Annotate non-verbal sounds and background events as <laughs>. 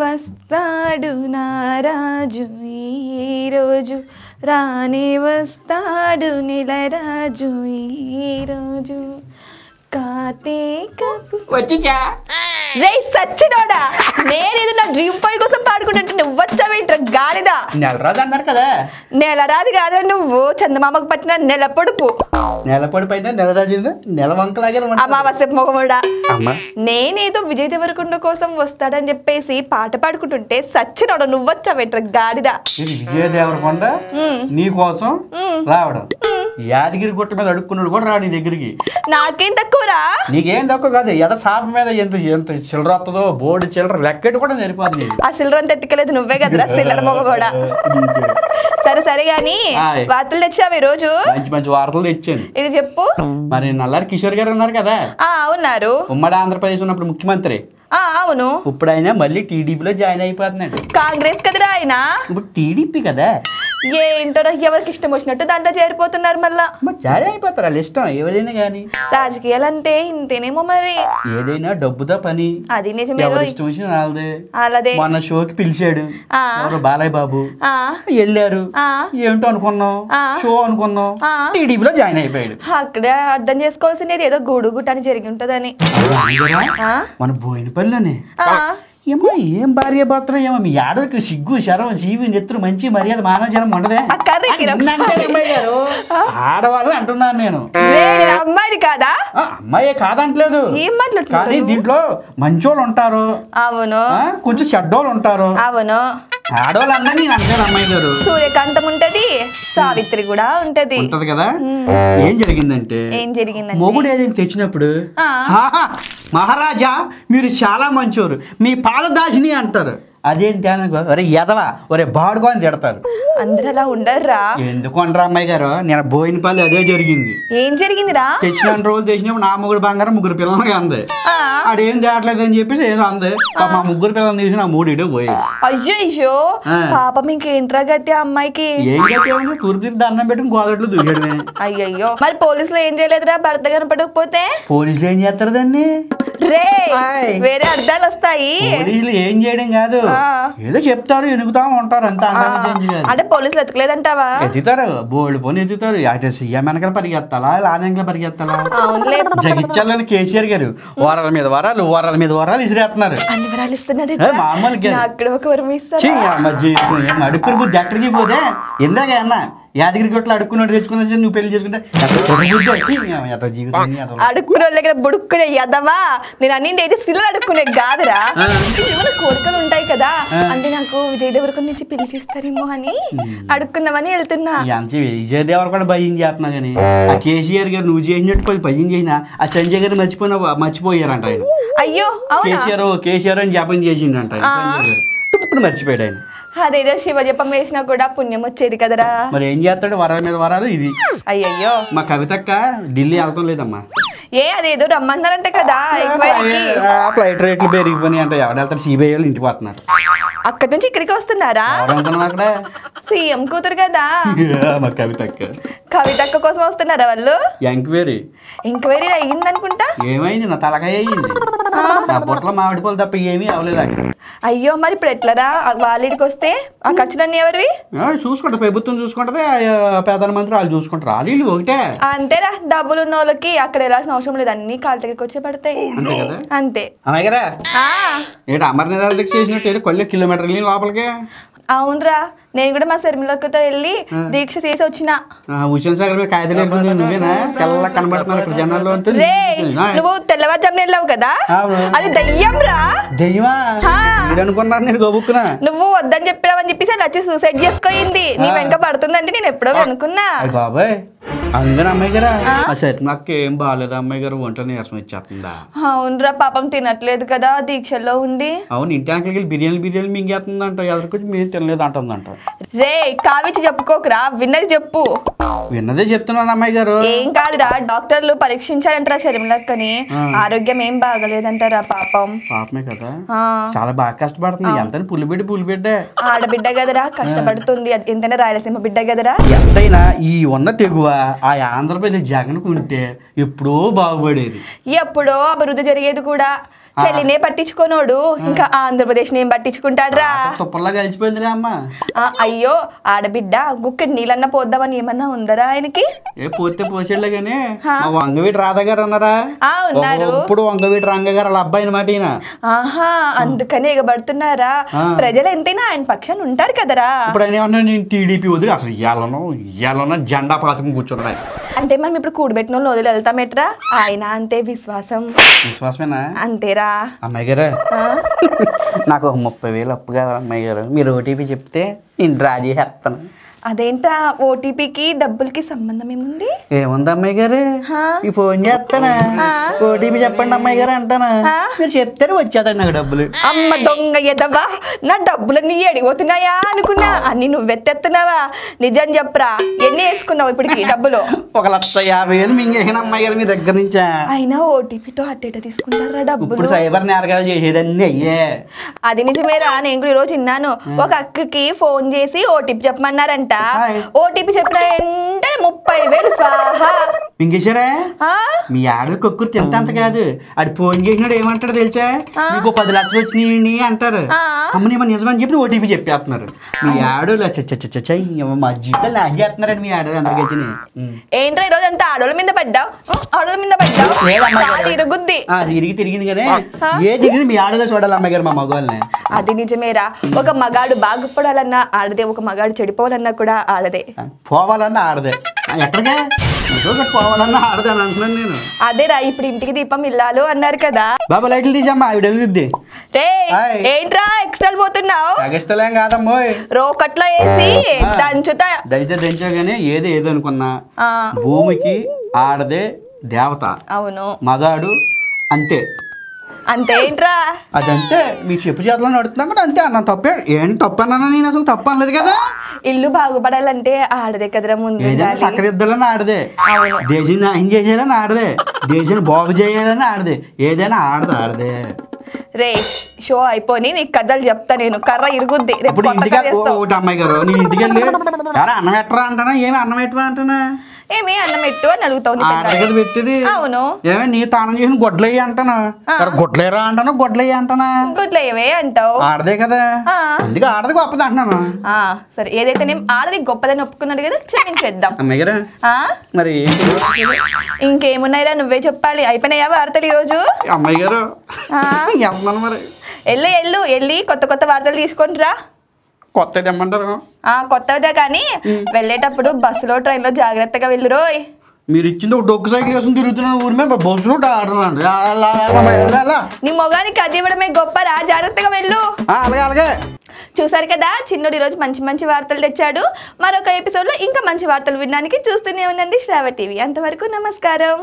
వస్తాడు నారాజు ఈరోజు రానే వస్తాడు రాజు ఈరోజు కాతే కప్పు వచ్చిచా రే సచ్చినోడా నేనేదో నా డ్రీమ్ బాయ్ కోసం పాడుకుంటుంటే నువ్వు వచ్చావేంట్రా గాలిదా నెల రాదు అన్నారు కదా నెల రాదు కాదు నువ్వు చందమామకు పట్టిన నెల పొడుపు నెల పొడుపు అయినా నెల రాజు నెల వంకలాగే అమావాస్య మొగముడా నేనేదో విజయ్ దేవరకుండ కోసం వస్తాడని చెప్పేసి పాట పాడుకుంటుంటే సచ్చినోడా నువ్వు వచ్చావేంట్రా గాడిదా విజయ్ దేవరకొండ నీ కోసం రావడం యాదగిరి గుట్ట మీద అడుక్కున్నాడు కూడా రా నీ దగ్గరికి నాకేం తక్కువరా నీకేం తక్కువ కాదు ఎద సాప మీద ఎంత ఎంత చిల్లర వస్తుందో బోర్డు చిల్లర లెక్కటి కూడా సరిపోతుంది ఆ చిల్లర అంత ఎత్తుకలేదు నువ్వే కదరా చిల్లర మొగ కూడా <laughs> సరే సరే గాని వార్తలు తెచ్చావు ఈ రోజు మంచి మంచి వార్తలు తెచ్చాను ఇది చెప్పు మరి నల్లారి కిషోర్ గారు ఉన్నారు కదా ఉన్నారు ఉమ్మడి ఆంధ్రప్రదేశ్ ఉన్నప్పుడు ముఖ్యమంత్రి అవును ఇప్పుడు ఆయన మళ్ళీ టీడీపీలో జాయిన్ అయిపోతున్నాడు కాంగ్రెస్ కదరా ఆయన ఇప్పుడు టీడీపీ కదా ఏంటోరా ఎవరికి ఇష్టం వచ్చినట్టు దాంట్లో చేరిపోతున్నారు మళ్ళా అయిపోతారు ఇష్టం కానీ రాజకీయాలు అంటే ఇంతేనేమో మరి ఏదైనా డబ్బుతో పని అది నిజమే వాళ్ళదే అలాదే మన షోకి పిలిచాడు బాలయ్య బాబు వెళ్ళారు ఏంటో అనుకున్నాం షో అనుకున్నాం టీడీపీలో జాయిన్ అయిపోయాడు అక్కడే అర్థం చేసుకోవాల్సింది ఏదో గూడు అని జరిగి ఉంటదని మన బోయినపల్లిలోనే ఏమో ఏం భార్య భర్తలు ఏమో మీ ఆడలకు సిగ్గు శరం జీవి నెత్తురు మంచి మర్యాద మానవ జనం ఉండదే ఆడవాళ్ళు అంటున్నాను నేను అమ్మాయి కాదా అమ్మాయి కాదంటలేదు కానీ దీంట్లో మంచోళ్ళు ఉంటారు అవును కొంచెం చెడ్డోళ్ళు ఉంటారు అవును అమ్మాయి ఉంటది సావిత్రి కూడా ఉంటది కదా ఏం జరిగిందంటే ఏం జరిగిందంటే మొగుడు ఏదైనా తెచ్చినప్పుడు మహారాజా మీరు చాలా మంచోరు మీ పాదదాసిని అంటారు అదేంటి అని ఒరే ఎదవా ఒరే బాడుకో తిడతారు అందరూ అలా ఉండరురా ఎందుకు అనరా అమ్మాయి గారు నేను బోయినపల్లి అదే జరిగింది ఏం రా తెచ్చిన రోజులు తెచ్చినప్పుడు నా ముగ్గురు బంగారం ముగ్గురు పిల్లలకి అంది ఆడేం తేటలేదు అని చెప్పేసి ఏదో అంది మా ముగ్గురు పిల్లల్ని తీసి నా మూడిడే పోయి అయ్యో అయ్యో పాపం ఇంకేంట్రా గతి అమ్మాయికి ఏం గతి ఉంది తూర్పు దండం పెట్టుకుని గోదట్లు దూయడమే అయ్యో మరి పోలీసులు ఏం చేయలేదురా భర్త కనపడకపోతే పోలీసులు ఏం చేస్తారు దాన్ని రే వేరే అర్థాలు వస్తాయి పోలీసులు ఏం చేయడం కాదు ఏదో చెప్తారు ఎనుగుతా ఉంటారు అంత అంటే పోలీసులు ఎతకలేదంటావా ఎత్తుతారు బోల్డ్ పోని ఎత్తుతారు అంటే సీఎం వెనకాల పరిగెత్తాలా వెనకాల పరిగెత్తాలా జగించాలని కేసీఆర్ గారు వారాల మీద వారాలు వారాల మీద వారాలు ఇసిరేస్తున్నారు మామూలుగా అక్కడ ఒక బుద్ధి అక్కడికి పోతే ఇందాక అన్నా గొట్ల అడుక్కున్నాడు తెచ్చుకున్నా నువ్వు పెళ్లి చేసుకుంటే బుడుక్కునే యదవా నేను అన్ని అయితే స్త్రీలు అడుక్కునే కాదురా కోరికలు ఉంటాయి కదా అంటే నాకు విజయ్ దేవరకొండ నుంచి పెళ్లి చేస్తారేమో అని అడుక్కుందామని వెళ్తున్నా విజయ్ కూడా భయం చేస్తున్నా కానీ ఆ కేసీఆర్ గారు నువ్వు చేసినట్టు భయం చేసినా ఆ సంజయ్ గారు మర్చిపోయిన మర్చిపోయారంట ఆయన అయ్యో కేసీఆర్ కేసీఆర్ అని జాపం చేసిండంట మర్చిపోయాడు ఆయన అదేదో శివజపం వేసినా కూడా పుణ్యం వచ్చేది కదరా మరి ఏం చేస్తాడు వరాల మీద వరాలు ఇది అయ్యయ్యో మా కవితక్క ఢిల్లీ వెళ్తాం లేదమ్మా ఏ అదేదో రమ్మన్నారంట కదా ఫ్లైట్ రేట్లు పెరిగిపోయి అంటే ఎవరు వెళ్తారు సిబిఐ ఇంటికి పోతున్నారు అక్కడి నుంచి ఇక్కడికి వస్తున్నారా అక్కడ సీఎం కూతురు కదా యా, కవితక్క కవితక్క కోసం వస్తున్నారా వాళ్ళు ఎంక్వైరీ ఎంక్వైరీ అనుకుంటా ఏమైంది నా తలకాయ అయ్యింది నా బుట్టలో మామిడి పూలు తప్ప ఏమీ అవ్వలేదు అయ్యో మరి ఇప్పుడు ఎట్లరా వాళ్ళిడికి వస్తే ఆ ఖర్చులన్నీ ఎవరివి చూసుకుంటారు ప్రభుత్వం చూసుకుంటది ప్రధానమంత్రి వాళ్ళు చూసుకుంటారు వాళ్ళు ఒకటే అంతేరా డబ్బులు ఉన్న వాళ్ళకి అక్కడ వెళ్ళాల్సిన అవసరం లేదు అన్ని కాళ్ళ దగ్గరికి వచ్చే పడతాయి oh, అంతే అమ్మాయి గారా చేసినట్టు కొల్లి కిలోమీటర్లు లోపలికి అవునరా నేను కూడా మా శర్మిలక్కతో వెళ్ళి దీక్ష చేసి వచ్చిన హుషన్ సాగర్ నువ్వు తెల్లవారుజామున వెళ్ళావు కదా అది దయ్యం రా నువ్వు వద్దని చెప్పినావని చెప్పేసి అది వచ్చి సూసైడ్ చేసుకోయింది నీ వెనక పడుతుందంటే నేను ఎప్పుడో అనుకున్నా బాబాయ్ అందుకని అమ్మాయి గారా సరే నాకు బాగాలేదు అమ్మాయి గారు వంట నీరసం ఇచ్చేస్తుందా అవునరా పాపం తినట్లేదు కదా దీక్షల్లో ఉండి అవును ఇంటి అంకలకి బిర్యానీ బిర్యానీ మింగేస్తుందంట ఎవరికి మీరు తినలేదు అంటుందంట రే కావిచ్చి చెప్పుకోకరా విన్నది చెప్పు విన్నదే చెప్తున్నాను అమ్మాయి గారు ఏం కాదురా డాక్టర్లు పరీక్షించారంటరా శరీరంలోకని ఆరోగ్యం ఏం బాగలేదంటారా పాపం పాపమే కదా చాలా బాగా కష్టపడుతుంది ఎంత పులిబిడ్డ పులిబిడ్డ ఆడబిడ్డ కదరా కష్టపడుతుంది ఎంతైనా రాయలసీమ బిడ్డ కదరా ఎంతైనా ఈ ఉన్న తెగువ ఆ ఆంధ్రప్రదేశ్ జగన్కు ఉంటే ఎప్పుడో బాగుపడేది ఎప్పుడో అభివృద్ధి జరిగేది కూడా చెల్లినే పట్టించుకోనోడు ఇంకా ఆంధ్రప్రదేశ్ నేను పట్టించుకుంటాడ్రా తుప్పల్లా కలిసిపోయిందిరా అయ్యో ఆడబిడ్డ గుక్క నీళ్ళన్న పోద్దామని ఏమన్నా ఉందరా ఆయనకి ఏ వంగవీటి రాధా గారు అన్నారా ఉన్నారు ఇప్పుడు వంగవీటి రంగ గారు వాళ్ళ అబ్బాయి అనమాట ఆహా అందుకని ఎగబడుతున్నారా ప్రజలు ఎంతైనా ఆయన పక్షాన్ని ఉంటారు కదరా ఇప్పుడు నేను టీడీపీ వదిలి అసలు ఎలానో ఎలానో జెండా పాతకం కూర్చున్నాయి అంటే మనం ఇప్పుడు కూడబెట్టిన వాళ్ళు వదిలి వెళ్తాం ఎట్రా ఆయన అంతే విశ్వాసం విశ్వాసమేనా అంతేరా అమ్మాయి గారు నాకు ఒక ముప్పై వేలు అప్పు అమ్మాయి గారు మీరు ఓటీపీ చెప్తే నేను డ్రా చేసేస్తాను అదేంటా ఓటీపీకి డబ్బులకి సంబంధం ఏముంది ఏముంది అమ్మాయి గారు ఈ ఫోన్ చేస్తానా ఓటీపీ చెప్పండి అమ్మాయి గారు అంటానా మీరు చెప్తారు వచ్చేదండి నాకు డబ్బులు అమ్మ దొంగ ఎదవా నా డబ్బులన్నీ అడిగిపోతున్నాయా అనుకున్నా అన్ని నువ్వెత్తెత్తున్నావా నిజం చెప్పరా ఎన్ని వేసుకున్నావు ఇప్పటికి డబ్బులు ఒక లక్ష యాభై వేలు మింగేసిన అమ్మాయి గారు మీ దగ్గర నుంచా అయినా ఓటీపీతో అట్టేట తీసుకుంటారా డబ్బులు సైబర్ నేరగాలు చేసేదండి అయ్యే అది నిజమేరా నేను కూడా ఈరోజు విన్నాను ఒక అక్కకి ఫోన్ చేసి ఓటీపీ చెప్పమన్నారంట ఓటీపీ చెప్పిన వెంటనే ముప్పై వేలు స్వాహా మింగేశారా మీ ఆడ కుక్కరు తింత కాదు అది ఫోన్ చేసినాడు ఏమంటాడు తెలిసా మీకు పది లక్షలు వచ్చినాయండి అంటారు అమ్మని ఏమో నిజమని చెప్పి ఓటీపీ చెప్పేస్తున్నారు మీ ఆడు మా జీవితం లాగేస్తున్నారండి మీ ఆడ అందరికీ ఏంట్రా ఈరోజు అంతా ఆడోళ్ళ మీద పడ్డావు ఆడోళ్ళ మీద పడ్డావు ఇరుగుద్ది తిరిగి తిరిగింది కదా ఏ తిరిగింది మీ ఆడలో చూడాలి అమ్మాయి గారు మా మగవాళ్ళని అది నిజమేరా ఒక మగాడు బాగుపడాలన్నా ఆడదే ఒక మగాడు చెడిపోవాలన్నా కూడా ఆడదే పోవాలన్నా ఆడదే ఎక్కడికే అదేరా ఇప్పుడు ఇంటికి దీపం ఇల్లాలు అన్నారు కదా బాబా లైట్లు తీసమ్మా ఆవిడ రే ఏంట్రా ఎక్స్ట్రా పోతున్నావు ఎక్స్ట్రాలేం కాదమ్మో రోకట్లో వేసి దంచుతా దంచగానే ఏది ఏదో అనుకున్నా భూమికి ఆడదే దేవత అవును మగాడు అంతే అంతేంట్రా అదంతే మీ చెప్పు చేతిలో నడుతున్నాం కూడా అంతే అన్న తప్పే ఏం తప్పన్నా నేను అసలు తప్పు అనలేదు కదా ఇల్లు బాగుపడాలంటే ఆడదే కదరా ముందు ఏదైనా చక్కదిద్దాలని ఆడదే దేశం న్యాయం చేసేయాలని ఆడదే దేశాన్ని బాగు చేయాలని ఆడదే ఏదైనా ఆడదు ఆడదే రే షో అయిపోయి నీకు కథలు చెప్తా నేను కర్ర ఇరుగుద్ది రేపు అమ్మాయి గారు నేను ఇంటికి వెళ్ళి అన్నం ఎట్టరా అంటానా ఏమి అన్నం ఎట్టరా అంటానా ఏమి అన్నం పెట్టు అని అడుగుతావు పెట్టింది అవును ఏమే నీ తానం చేసిన గొడ్లయ్యి అంటానా గొడ్లేరా అంటాను గొడ్లయ్యి అంటానా గొడ్లయ్యవే అంటావు ఆడదే కదా అందుకే ఆడది గొప్పది అంటున్నాను సరే ఏదైతే నేను ఆడది గొప్పదని ఒప్పుకున్నాడు కదా క్షమించేద్దాం మరి ఇంకేమున్నాయిరా నువ్వే చెప్పాలి అయిపోయినాయా వార్తలు ఈరోజు అమ్మాయి గారు మరి ఎల్లు ఎల్లు వెళ్ళి కొత్త కొత్త వార్తలు తీసుకుంటురా కొత్తది ఇమ్మంటారు కొత్తదే కానీ వెళ్ళేటప్పుడు బస్సులో ట్రైన్లో జాగ్రత్తగా వెళ్ళురో మీరు ఇచ్చింది ఒక డొక్కు సైకిల్ కోసం తిరుగుతున్న ఊరి మీద బస్సులో నీ మొగానికి అది ఇవ్వడమే రా జాగ్రత్తగా వెళ్ళు అలాగే అలాగే చూసారు కదా చిన్నోడు ఈరోజు మంచి మంచి వార్తలు తెచ్చాడు మరొక ఎపిసోడ్లో ఇంకా మంచి వార్తలు వినడానికి చూస్తూనే ఉండండి శ్రావ టీవీ అంతవరకు నమస్కారం